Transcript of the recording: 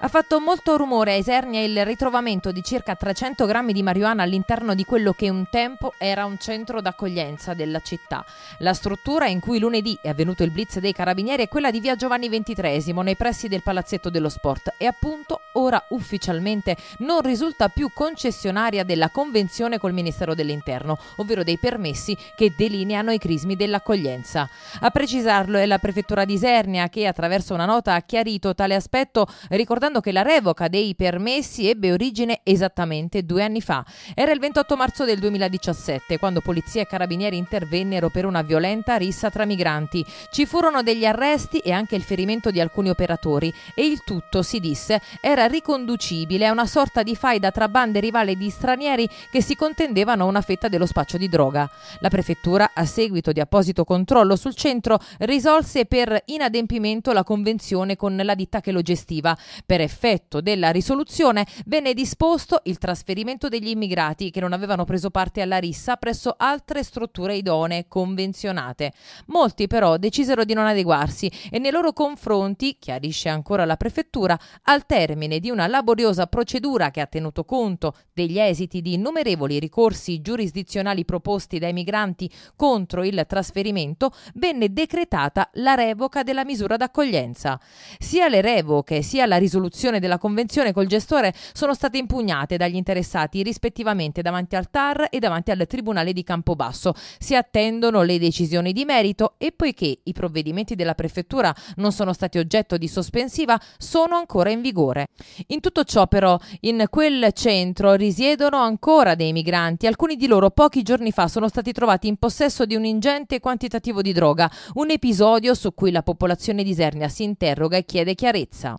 Ha fatto molto rumore a Isernia il ritrovamento di circa 300 grammi di marijuana all'interno di quello che un tempo era un centro d'accoglienza della città. La struttura in cui lunedì è avvenuto il blitz dei carabinieri è quella di via Giovanni XXIII, nei pressi del Palazzetto dello Sport e appunto ora ufficialmente non risulta più concessionaria della convenzione col Ministero dell'Interno, ovvero dei permessi che delineano i crismi dell'accoglienza. A precisarlo è la prefettura di Isernia che attraverso una nota ha chiarito tale aspetto ricordando ricordando che la revoca dei permessi ebbe origine esattamente due anni fa. Era il 28 marzo del 2017 quando polizia e carabinieri intervennero per una violenta rissa tra migranti. Ci furono degli arresti e anche il ferimento di alcuni operatori e il tutto, si disse, era riconducibile a una sorta di faida tra bande rivali di stranieri che si contendevano una fetta dello spaccio di droga. La prefettura, a seguito di apposito controllo sul centro, risolse per inadempimento la convenzione con la ditta che lo gestiva. Per per effetto della risoluzione venne disposto il trasferimento degli immigrati che non avevano preso parte alla rissa presso altre strutture idonee convenzionate. Molti però decisero di non adeguarsi e nei loro confronti, chiarisce ancora la prefettura, al termine di una laboriosa procedura che ha tenuto conto degli esiti di innumerevoli ricorsi giurisdizionali proposti dai migranti contro il trasferimento, venne decretata la revoca della misura d'accoglienza. Sia le revoche sia la risoluzione risoluzione della convenzione col gestore sono state impugnate dagli interessati rispettivamente davanti al TAR e davanti al Tribunale di Campobasso. Si attendono le decisioni di merito e poiché i provvedimenti della prefettura non sono stati oggetto di sospensiva, sono ancora in vigore. In tutto ciò però in quel centro risiedono ancora dei migranti, alcuni di loro pochi giorni fa sono stati trovati in possesso di un ingente quantitativo di droga, un episodio su cui la popolazione di Isernia si interroga e chiede chiarezza.